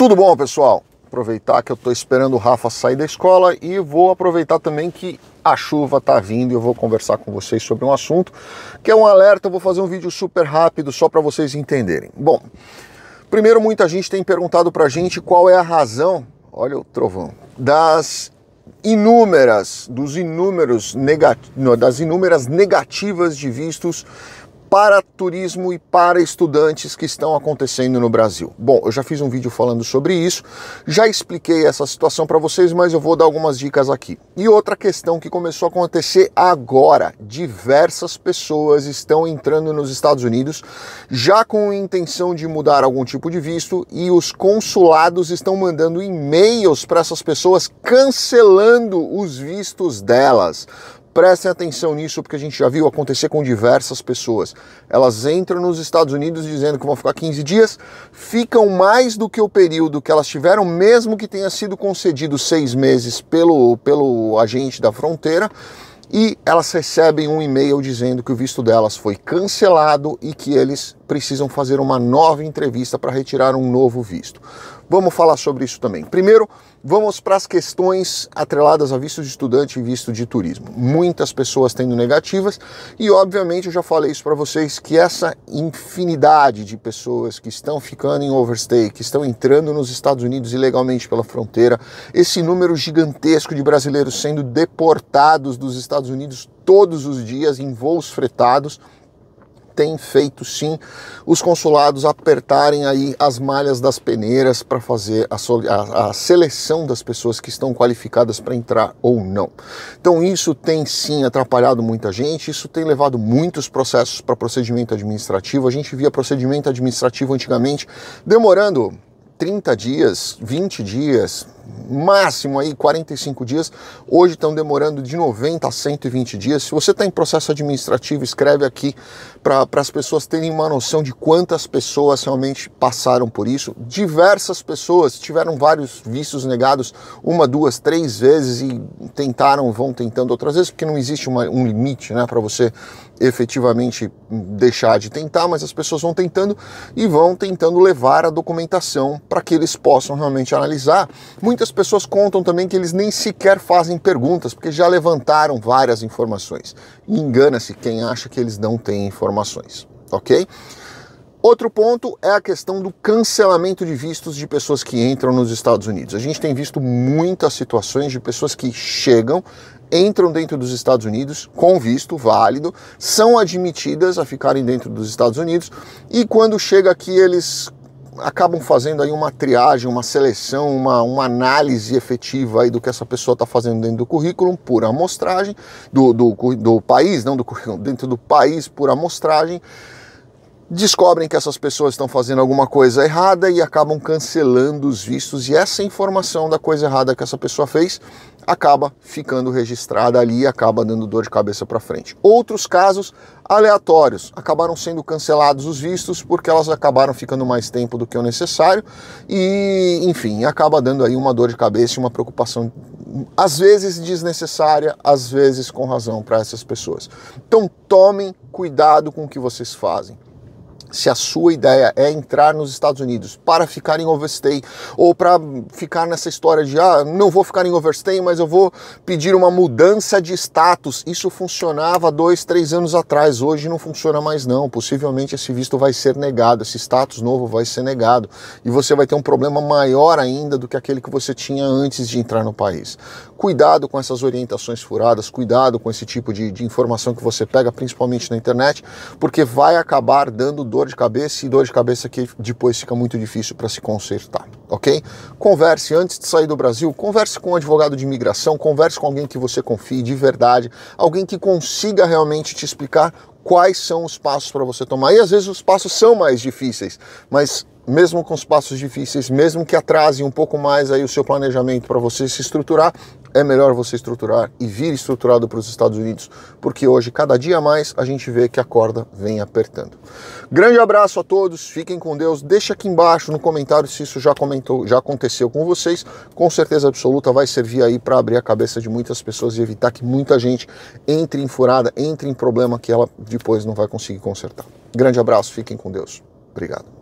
Tudo bom, pessoal? Aproveitar que eu estou esperando o Rafa sair da escola e vou aproveitar também que a chuva está vindo e eu vou conversar com vocês sobre um assunto que é um alerta. Eu vou fazer um vídeo super rápido só para vocês entenderem. Bom, primeiro, muita gente tem perguntado para a gente qual é a razão, olha o trovão, das inúmeras, dos inúmeros negati das inúmeras negativas de vistos para turismo e para estudantes que estão acontecendo no Brasil. Bom, eu já fiz um vídeo falando sobre isso, já expliquei essa situação para vocês, mas eu vou dar algumas dicas aqui. E outra questão que começou a acontecer agora: diversas pessoas estão entrando nos Estados Unidos já com intenção de mudar algum tipo de visto e os consulados estão mandando e-mails para essas pessoas cancelando os vistos delas. Prestem atenção nisso, porque a gente já viu acontecer com diversas pessoas. Elas entram nos Estados Unidos dizendo que vão ficar 15 dias, ficam mais do que o período que elas tiveram, mesmo que tenha sido concedido seis meses pelo, pelo agente da fronteira, e elas recebem um e-mail dizendo que o visto delas foi cancelado e que eles precisam fazer uma nova entrevista para retirar um novo visto. Vamos falar sobre isso também. Primeiro, vamos para as questões atreladas a visto de estudante e visto de turismo. Muitas pessoas tendo negativas e, obviamente, eu já falei isso para vocês que essa infinidade de pessoas que estão ficando em overstay, que estão entrando nos Estados Unidos ilegalmente pela fronteira, esse número gigantesco de brasileiros sendo deportados dos Estados Unidos todos os dias em voos fretados tem feito sim os consulados apertarem aí as malhas das peneiras para fazer a, a, a, seleção das pessoas que estão qualificadas para entrar ou não. Então isso tem sim atrapalhado muita gente, isso tem levado muitos processos para procedimento administrativo. A gente via procedimento administrativo antigamente demorando 30 dias, 20 dias, máximo aí 45 dias. Hoje estão demorando de 90 a 120 dias. Se você está em processo administrativo, escreve aqui para as pessoas terem uma noção de quantas pessoas realmente passaram por isso. Diversas pessoas tiveram vários vícios negados uma, duas, três vezes e tentaram, vão tentando outras vezes, porque não existe uma, um limite né, para você efetivamente deixar de tentar, mas as pessoas vão tentando e vão tentando levar a documentação para que eles possam realmente analisar. Muito Muitas pessoas contam também que eles nem sequer fazem perguntas, porque já levantaram várias informações. Engana-se quem acha que eles não têm informações, ok? Outro ponto é a questão do cancelamento de vistos de pessoas que entram nos Estados Unidos. A gente tem visto muitas situações de pessoas que chegam, entram dentro dos Estados Unidos com visto válido, são admitidas a ficarem dentro dos Estados Unidos e quando chega aqui eles acabam fazendo aí uma triagem, uma seleção, uma, uma análise efetiva aí do que essa pessoa está fazendo dentro do currículo por amostragem, do, do, do país, não do currículo, dentro do país por amostragem descobrem que essas pessoas estão fazendo alguma coisa errada e acabam cancelando os vistos e essa informação da coisa errada que essa pessoa fez acaba ficando registrada ali e acaba dando dor de cabeça para frente. Outros casos aleatórios acabaram sendo cancelados os vistos porque elas acabaram ficando mais tempo do que o necessário e, enfim, acaba dando aí uma dor de cabeça e uma preocupação às vezes desnecessária, às vezes com razão para essas pessoas. Então tomem cuidado com o que vocês fazem se a sua ideia é entrar nos Estados Unidos para ficar em overstay ou para ficar nessa história de ah, não vou ficar em overstay, mas eu vou pedir uma mudança de status. Isso funcionava dois, três anos atrás, hoje não funciona mais não. Possivelmente esse visto vai ser negado, esse status novo vai ser negado e você vai ter um problema maior ainda do que aquele que você tinha antes de entrar no país. Cuidado com essas orientações furadas, cuidado com esse tipo de, de informação que você pega, principalmente na internet, porque vai acabar dando dor dor de cabeça e dor de cabeça que depois fica muito difícil para se consertar, ok? Converse antes de sair do Brasil, converse com um advogado de imigração, converse com alguém que você confie de verdade, alguém que consiga realmente te explicar quais são os passos para você tomar. E às vezes os passos são mais difíceis, mas mesmo com os passos difíceis, mesmo que atrasem um pouco mais aí o seu planejamento para você se estruturar, é melhor você estruturar e vir estruturado para os Estados Unidos, porque hoje, cada dia mais, a gente vê que a corda vem apertando. Grande abraço a todos, fiquem com Deus. Deixa aqui embaixo no comentário se isso já comentou, já aconteceu com vocês. Com certeza absoluta vai servir aí para abrir a cabeça de muitas pessoas e evitar que muita gente entre em furada, entre em problema que ela depois não vai conseguir consertar. Grande abraço, fiquem com Deus. Obrigado.